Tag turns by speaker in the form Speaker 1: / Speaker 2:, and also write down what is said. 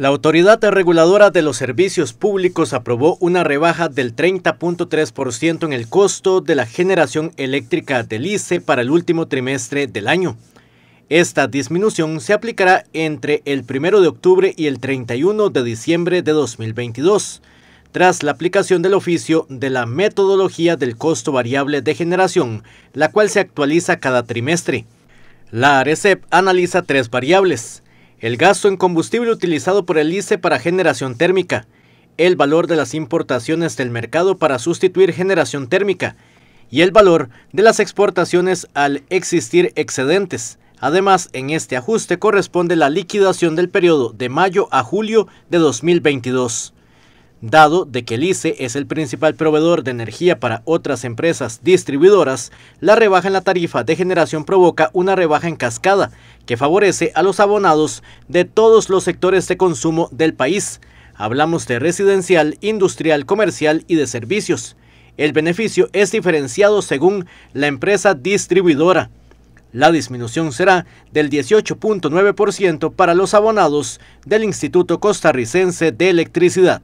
Speaker 1: La Autoridad Reguladora de los Servicios Públicos aprobó una rebaja del 30.3% en el costo de la generación eléctrica del ICE para el último trimestre del año. Esta disminución se aplicará entre el 1 de octubre y el 31 de diciembre de 2022, tras la aplicación del oficio de la metodología del costo variable de generación, la cual se actualiza cada trimestre. La ARECEP analiza tres variables el gasto en combustible utilizado por el ICE para generación térmica, el valor de las importaciones del mercado para sustituir generación térmica y el valor de las exportaciones al existir excedentes. Además, en este ajuste corresponde la liquidación del periodo de mayo a julio de 2022. Dado de que el ICE es el principal proveedor de energía para otras empresas distribuidoras, la rebaja en la tarifa de generación provoca una rebaja en cascada que favorece a los abonados de todos los sectores de consumo del país. Hablamos de residencial, industrial, comercial y de servicios. El beneficio es diferenciado según la empresa distribuidora. La disminución será del 18.9% para los abonados del Instituto Costarricense de Electricidad.